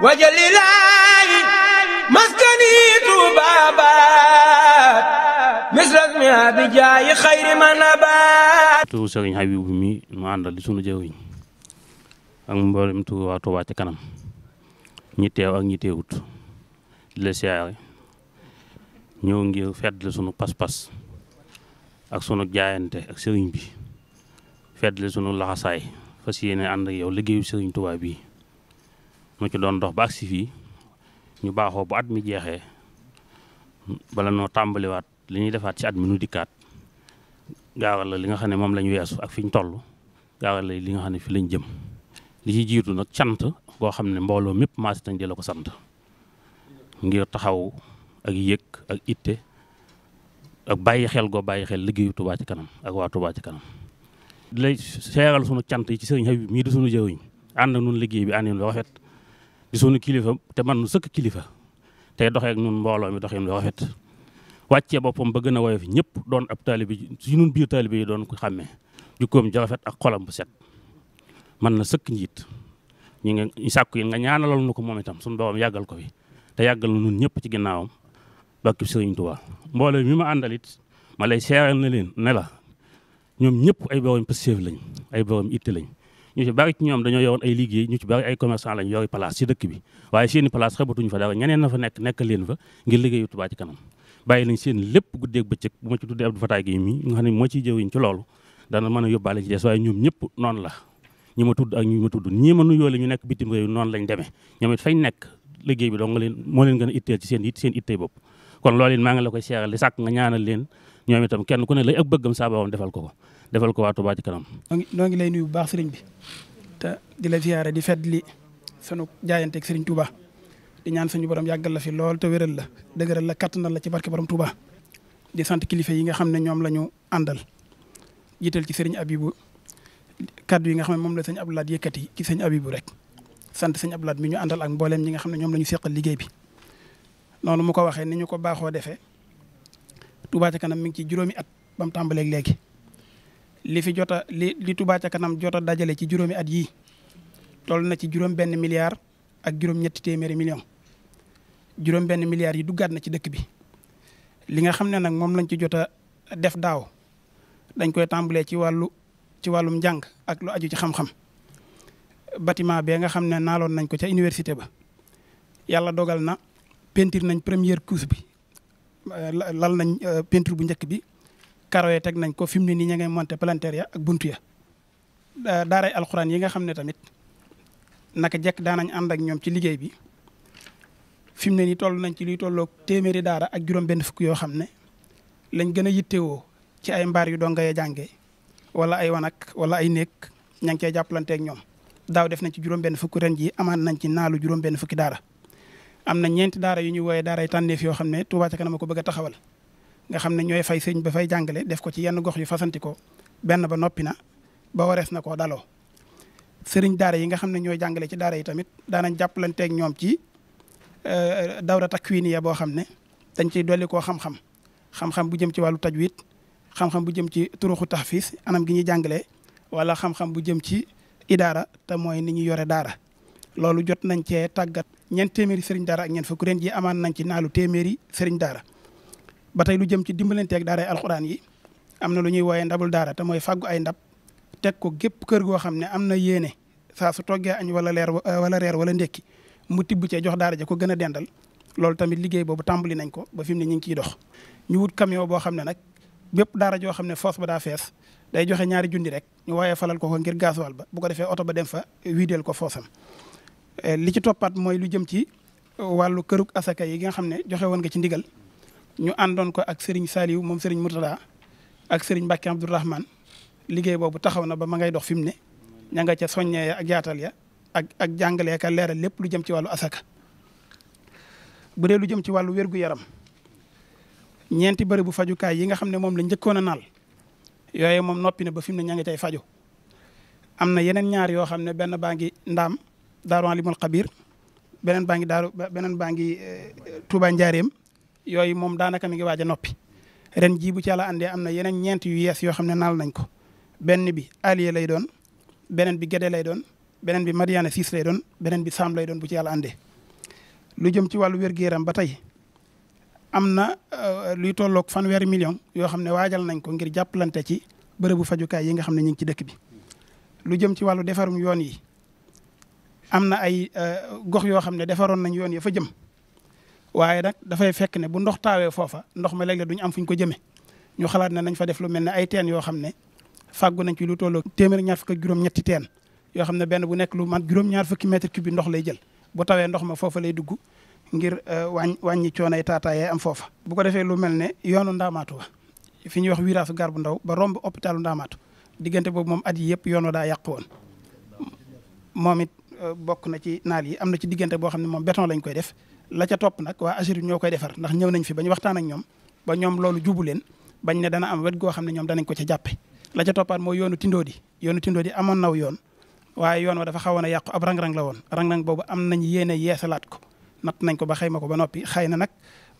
wajalilaayi maskani tuubaabaat misras mi abijaayi xayri manabaat turu sëriñ Habibu mi mu àndal di sunu jëwriñ ak mboolem turu waa Tuubaa ci kanam ñi teew ak ñi teewut di la siyaare ñëw ngir feddle sunu pas-pas ak sunu jaayante ak sëriñ bi feddle sunu laxasaay fas yéene ànd yow liggéeyu sëriñ Tuubaa bii mu ci doon dox ba agsi fii ñu baaxoo bu at mi jeexee bala noo tàmbaliwaat li ñuy defaat ci at mi nu dikkaat gaawal la li nga xam ne moom lañu ñu ak fi ñu toll gaawal li nga xam ne fi lañ jëm li ci jiitu nag cant goo xam ne mbooloo mépp maasi nañ di la ko sant ngir taxaw ak yëg ak itte ak bàyyi xel goo bàyyi xel liggéeyu Touba ci kanam ak waa Touba ci kanam di seeral sunu cant yi ci sëriñ Habib mii di sunu jëwiñ ànd ak nun liggéey di sunu kilifa te man nu sëkk kilifa te doxee ak ñun mbooloo mi doxin rafet wàccee boppam ba gën a woyof ñëpp doon ab taalibe ci ñun biir taalibe yi doon ko xàmmee jukkoom ja ak xolam bu set man na sëkk njiit ñu ngi sàkku yi nga ñaanalal nu ko moom itam suñu borom yàggal ko fi te yàggal nun ñëpp ci ginnaawam bakki Sëriñ Tuubaa mbooloo mi ma àndalit it ma lay seeral na leen ne ñoom ñëpp ay borom pëstéef lañ ay borom itte lañ ñu ñoom lépp guddeeg bëccëg bu ma ci tuddee Abdou Fatah gi mi nga xam moo ciy jëwiñ ci loolu dana mën a yóbbaale ci des waaye ñoom ñëpp noonu la ñi ma tudd ak ñi ma tudd ñii nekk bitim réew noonu lañ demee ñoom it fañ nekk liggéey bi dong moo leen gën a itteel ci seen it seen ittee bopp kon loolu it maa ngi la koy seeral di sàkk nga ñaanal leen ñoom itam kenn ku ne lay ak bëggam saa borom defal ko ko defal ko waatu Touba ci kanam. noo lay nuyu bu baax sëriñ bi te di la ziyaare di fàttali sunu jaayanteeg sëriñ Touba di ñaan suñu borom yàggal la fi lool te wéral la dëgëral la kattanal la ci barke borom tubaa di sant kilifa yi nga xam ne ñoom lañu ñu àndal jiital ci sëriñ Abibu kaddu yi nga xam ne moom la sëñ Abdoulaye yëkkati ci sëñ Abibu rek sant sëñ Abdoulaye mi ñu àndal ak mbooleem ñi nga xam ne la ñu seqal liggéey bi noonu mu ko waxee ni ñu ko baaxoo defee Touba kanam mi ngi ci juróomi at ba mu tàmbaleeg léegi li fi jot a li li Touba kanam jot a dajale ci juróomi at yi toll na ci juróom benn milliard ak juróom ñetti téeméeri million juróom benn milliard yi duggaat na ci dëkk bi li nga xam ne nag moom lañ ci jot a def daaw dañ koy tàmbalee ci wàllu ci wàllum njàng ak lu aju ci xam-xam bâtiment bee nga xam ne naaloon nañ ko ca université ba yàlla dogal na peinture nañ première couche bi euh, lal nañ euh, peinture bu njëkk bi carreaux teg nañ ko fi mu ne nii ña ngay monter palanteer ya ak bunt ya daaray alxuraan yi nga xam ne tamit naka jekk daan nañ ànd ak ñoom ci liggéey bi fi mu ne nii toll nañ ci luy tollook téeméeri daara ak juróom-benn fukk yoo xam ne lañ gën a yittewoo ci ay mbaar yu dongay jàngee wala ay wanag wala ay néeg ña ngi cee jàppalanteeg ñoom daaw def nañ ci juróom-benn fukk ren ji amaat nañ ci naalu juróom-benn fukki daara. am na ñeenti daara yu ñu wooyee daaray tànneef yoo xam ne Touba ca kanam ko bëgg taxawal nga xam ne ñooy fay sëñ ba fay jàngale def ko ci yenn gox yu fasanti ko benn ba noppi na ba warees na koo daloo sëriñ daara yi nga xam ne ñooy jàngale ci daara yi tamit daanañ jàppalanteeg ñoom ci euh, dawra takwiniya boo xam ne dañ ciy dolli koo xam-xam bu jëm ci wàllu tajwid xam-xam bu jëm ci turuxu taxfiis anam gi ñuy jàngalee wala xam bu jëm ci idaara te mooy ni ñu yore daara loolu jot nañ cee tàggat ñeent téeméeri sëriñ daara ak ñeent fukk ren ji amaan nañ ci naalu téeméeri sëriñ daara ba tey lu jëm ci dimbalanteeg daaray alxuraan yi am na lu ñuy wooyee ndabul daara ta mooy fàggu ay ndab teg ko gépp kër goo xam ne am na yéene saa su toggee añ wala leer wala reer wala ndekki mu tibb cee jox daara ja ko gën a dendal loolu tamit liggéey boobu tàmbali nañ ko ba fi mu ne ñu ngi ciy dox ñu wut camion boo xam ne nag bépp daara joo xam ne foos ba daa fees day joxe ñaari junni rek ñu wooyee falal ko ko ngir gasoil ba bu ko defee oto ba dem fa wiideel ko foosam Eh, li ci toppaat mooy lu jëm ci eh, wàllu këruk asaka yi nga xam ne joxe woon nga ci ndigal ñu àndoon ko ak Serigne Saliou moom Serigne Mourtada ak Serigne Mbacke Abdourahmane liggéey boobu taxaw na ba ma ngay dox fi mu ne ña nga ca soññee ak yaatal ya ak ak jàngalee ka leeral lépp lu jëm ci wàllu asaka bu lu jëm ci wàllu wér yaram ñeenti bëri bu fajukaay yi nga xam ne moom la njëkkoon a naal yooyu moom noppi na ba fi mu ne ña nga cay fajo am na yeneen ñaar yoo xam ne benn baa ngi ndaam daaru alimul xabir beneen baa ngi daaru beneen baa ngi eh, Touba Njaareem yooyu moom daanaka mi ngi waaj a noppi ren jii bu ci yàlla àndee am na yeneen ñeent yu yees yoo xam ne naal nañ ko benn bi Alié lay doon beneen bi Gédé lay doon beneen bi Mariana Siis lay doon beneen bi Sam lay doon bu ci yàlla àndee. lu jëm ci wàllu wér yaram ba tey am na eh, luy tolloog weer million yoo xam ne waajal nañ ko ngir jàppalante ci bërëbu fajukaay yi nga xam ne ñu ngi ci dëkk bi lu jëm ci wàllu defarum yoon yi. am na ay euh, gox yoo xam ne defaroon nañ yoon ya fa jëm waaye nag dafay fekk ne bu ndox taawee foofa ndox ma léeg-léeg am fuñ ko jëmee ñu xalaat ne nañ fa def lu mel ne ay teen yoo xam ne fàggu nañ ci lu tolloo téeméer ñaar fukk ak juróom-ñetti teen yoo xam ne benn bu nekk lu mat juróom-ñaar fukki mètre cube bi ndox lay jël bu tawee ndox ma foofa lay dugg ngir euh, wàññ wàññi coonay taataayee am foofa bu ko defee lu mel ne yoonu ndaamaatu wa fi ñuy wax wiraasu gar bu ndaw ba romb hôpitalu ndaamaatu diggante boobu moom at yi yëpp yoonu daa yàq woon bokk na ci naal yi am na ci diggante boo xam ne moom béton lañ koy def la ca topp nag waa AGEROUTE ñoo koy defar ndax ñëw nañ fi ba ñu waxtaan ak ñoom ba ñoom loolu jubu leen bañ ne dana am wet goo xam ne ñoom danañ ko ca jàppe la ca toppaat mooy yoonu Tindodi yoonu Tindodi amoon naw yoon waaye yoon wa dafa xawoon a yàqu ab rang-rang la woon rang-rang boobu am nañ yéene yeesalaat ko nat nañ ko ba xayma ko ba noppi xëy na nag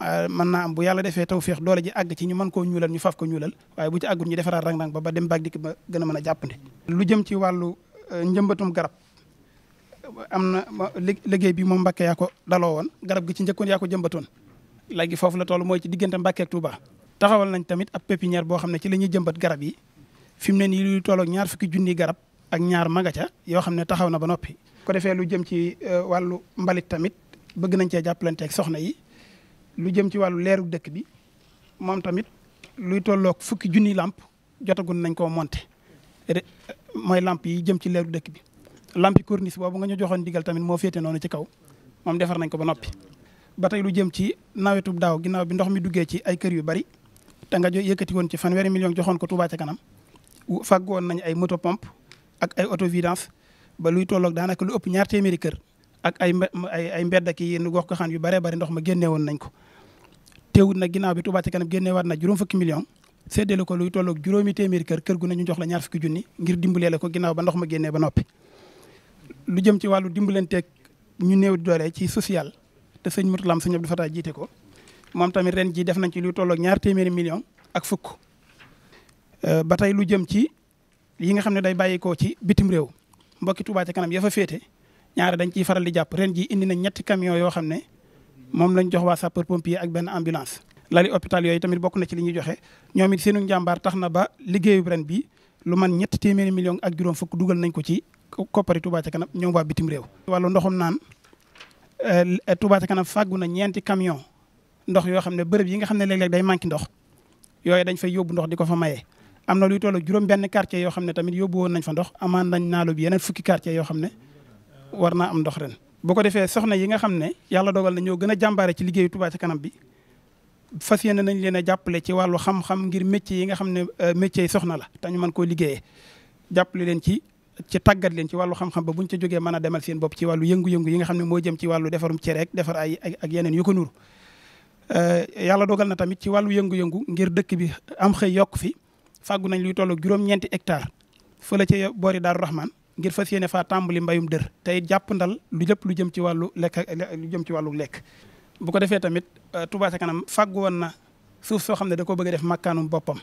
euh, man naa am bu yàlla defee tawféex doole ji àgg ci ñu mën koo ñuulal ñu faf ko ñuulal waaye bu ci àggul ñu defaraat rang-rang ba ba dem baag ba gën a mën a jàppandi lu jëm ci wàllu euh, njëmbatum garab am na liggéey bi moom Mbacke yaa ko dalo woon garab gi ci njëkkoon yaa ko jëmbatoon léegi foofu la toll mooy ci diggante Mbacke ak taxawal nañ tamit ab pépinière boo xam ne ci la ñuy jëmbat garab yi fi mu ne nii luy tolloog ñaar fukki junni garab ak ñaar maga ca yoo xam ne taxaw na ba noppi ko defee lu jëm ci euh, wàllu mbalit tamit bëgg nañ cee jàppalanteeg soxna yi lu jëm ci wàllu leeru dëkk bi moom tamit luy tolloog fukki junni làmp jotagun nañ koo monté euh, mooy lamp yi jëm ci leeru dëkk bi lampi corniche boobu nga ñu joxoon digal tamit moo féete noonu ci kaw moom defar nañ ko ba noppi ba tey lu jëm ci nawetu daaw ginnaaw bi ndox mi duggee ci ay kër yu bari te nga yëkkati woon ci fanweeri million joxoon ko Touba ca kanam fàggoon nañ ay moto pompe ak ay auto vidange ba luy tolloog daanaka lu ëpp ñaar téeméeri kër ak ay ay ay mbedd ak yenn gox goxaan yu baree bari ndox ma génne woon nañ ko teewul nag ginnaaw bi Touba ca kanam génneewaat na juróom fukki million lu ko luy tolloog juróomi téeméeri kër kër gu nañu jox la ñaar fukki junni ngir dimbalee ko ginnaaw ba ndox ma génnee ba nopp lu jëm ci wàllu dimbalanteeg ñu néew doole ci social te sëñ Mourtalaam sëñ Abdou Fatah jiite ko moom tamit ren ji def nañ ci luy tolloog ñaar téeméeri million ak fukk euh, ba tey lu jëm ci yi nga xam ne day bàyyikoo ci bitim réew mbokki Touba kanam ya fa féete ñaare dañ ciy faral di jàpp ren ji indi nañ ñetti camion yoo xam ne moom lañ jox waa sapeur pompier ak benn ambulance lali hôpital yooyu tamit bokk na ci li ñuy joxe ñoom it seenu njàmbaar tax na ba liggéeyu ren bi lu man ñetti téeméeri million ak juróom fukk dugal nañ ko ci koppari Touba ca kanam ñoom waa bitim réew. wàllu ndoxum naan eh, Touba ca na ñeenti camion ndox yoo xam ne bërëb yi nga xam ne léeg day manqué ndox yooyu dañ fay yóbbu ndox di ko fa maye. am na luy toll juróom benn quartier yoo xam ne tamit yóbbu woon nañ fa ndox amaan nañ na bi yeneen fukki quartier yoo xam ne war naa am ndox ren. bu ko defee soxna yi nga xam ne yàlla dogal na ñoo gën a ci liggéey Touba ca kanam bi fas yéene nañ leen a jàppale ci wàllu xam-xam ngir métier yi nga xam ne eh, métier yi soxna la te ñu koo liggéeyee jàppale ci tàggat leen ci wàllu xam-xam ba buñ ci jógee mën a demal seen bopp ci wàllu yëngu-yëngu yi nga xam ne moo jëm ci wàllu defarum cere defar ay ak yeneen yu ko euh, yàlla dogal na tamit ci wàllu yëngu-yëngu ngir dëkk bi am xëy yokk fi fàggu nañ luy tollu juróom-ñeenti hectare fële ci boori Daaru Rahman ngir fas yéene faa tàmbali mbayum dër tey jàppandal lu lépp lu jëm ci wàllu lekk lu jëm ci wàllu lekk bu ko defee tamit euh, Touba ca kanam fàggu woon na suuf soo xam ne da ko bëgg def makkaanum boppam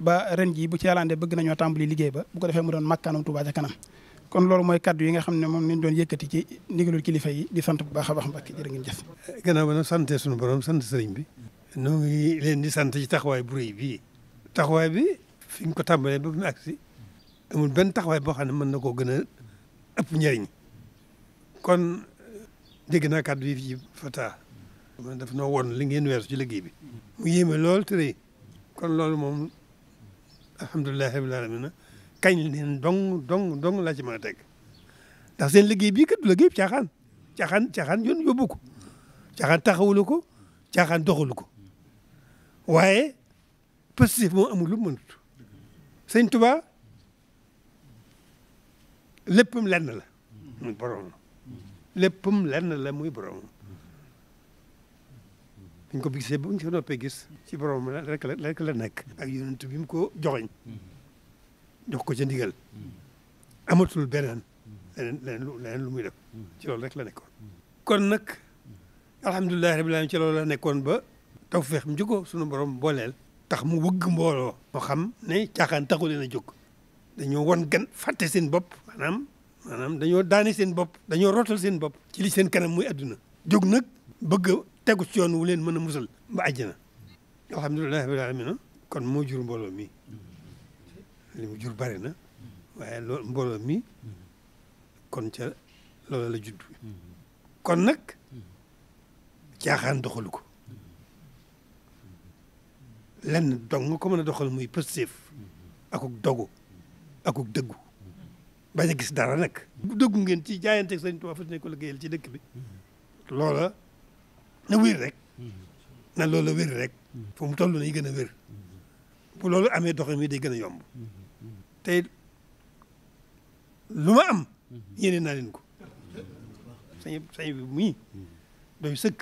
ba ren jii bu ci yàlla àndee bëgg nañoo tàmbali liggéey ba bu ko defee mu doon makkaanam a ca kanam kon loolu mooy kaddu yi nga xam ne moom lañ doon yëkkati ci ndigalul kilifa yi di sant bu baax a baax Mbàkke jërë ngeen jëf. gannaaw ba nag sant suñu borom sant bi. ñoo ngi leen di sant ci taxawaay bu rëy bii. taxawaay bi fi ñu ko tàmbalee ba mu agsi amul benn taxawaay boo xam ne mën na koo gën a ëpp njëriñ kon dégg naa kaddu yi fii Fata. man daf noo woon li ngeen weesu ci liggéey bi. mu yéeme lool te kon loolu moom. alhamdulilah rabbil aalamiina kañ leen dong dong dong laa ci mën a teg ndax seen liggéey bii kat du liggéey caaxaan caaxaan caaxaan yoon yóbbu ko caaxaan taxawulu ko caaxaan doxalu ko waaye positif moom amul lu mu mënut Tuba léppam lenn la muy borom léppam lenn la muy borom buñ ko gisee buñ si noppee gis ci borom rek la rek la nekk. ak yonent bi mu ko joxeñ jox ko ca ndigal. amatul beneen. leneen leneen lu muy def. ci loolu rek la nekkoon. kon nag alhamdulilah rabbil alamin ci loolu la nekkoon ba. tawfeex mu jógoo sunu borom booleel. tax mu wëgg mbooloo. moo xam ne caaxaan taxu leen a jóg. dañoo wan gan fàtte seen bopp maanaam maanaam dañoo daane seen bopp. dañoo rootal seen bopp. ci li seen kanam muy adduna. jóg nag bëgg tegu ci yoon wu leen mën a musal ba àjjana alhamdulilah rabbil alamin kon moo jur mbooloo mi li jur bari na waaye loolu mbooloo mi kon ca loola la judd kon nag caaxaan doxalu ko lenn dong ko mën a doxal muy pësteef akuk dogu akuk dëggu bañ a gis dara nag dëggu ngeen ci jaayanteeg Sëriñ Tuubaa fas ne ko liggéeyal ci dëkk bi loola na wér rek na loolu wér rek fu mu toll nañ gën a wér bu loolu amee doxin mi day gën a yomb tey am yéene naa ko sañ sañ bi muy doy sëkk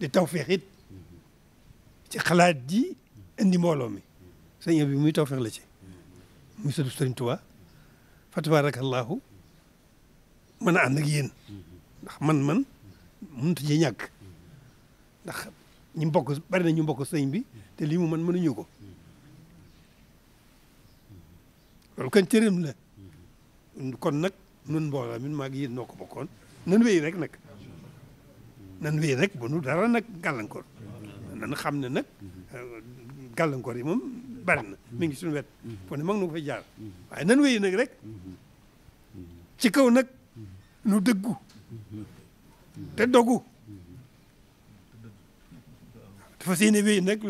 di tawfeex it ci xalaat ji indi mbooloo mi sañ bi muy tawfeex la ci muy sëtu Sëriñ Tuubaa fa tabaarakallaahu mën a ànd man-man mënut ci ñàkk ndax ñu mbokk bari na ñu mbokk sëñ bi te lii mu mën mënuñu ko loolu kan cëram la kon nag nun mboola min maa ngi yéen noo ko bokkoon nan wéy rek nag nan wéy rek bu nu dara nag gàllankoor nan xam ne nag euh, gàllankoor yi moom bari na mi ngi suñu wet fo ne mag na ko fay nan wéy nag rek ci kaw nag nu dëggu te dogu fas yéene wéy nag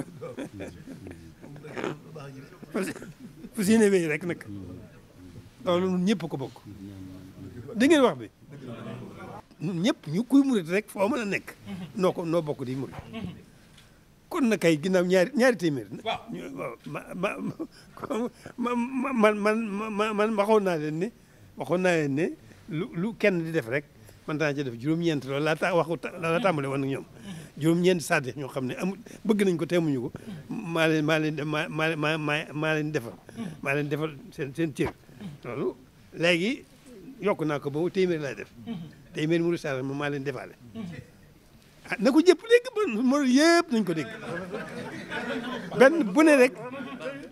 fas yéene wéy rek nag loolu ñun ko bokk da ngeen wax bi ñun ñu kuy rek ko kon na kay ñaari ñaari waaw man man man man na len ni na len ni lu kenn di def rek man danaa ci def juróom-ñeent loolu laa ta waxu laa tàmbale woon ak ñoom juróom-ñeent sàddex ñoo xam ne amul bëgg nañ ko teemuñu ko maa leen maa leen maa maa maa maa leen defal maa leen defal seen seen cër loolu léegi yokk naa ko boobu téeméer laay def téeméer mu risaala ma maa leen defaale ah na ko jëpp dégg ba mor yëpp nañ ko dégg benn bu ne rek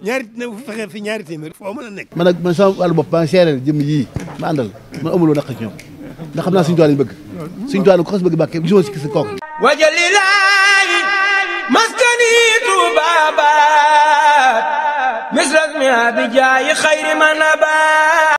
ñaari na fexe fi ñaari foo mën a nekk man ak man sama wàllu bopp yii ma àndal man amuloo naq ci ñoom ndax xamna seigne suñu lañ bëgg seigne tuwaay la ko xass bëgg bakke gisoo ci ci kok wajalilay maskani tubabat misrak mi abijaayi xayri ma nabaat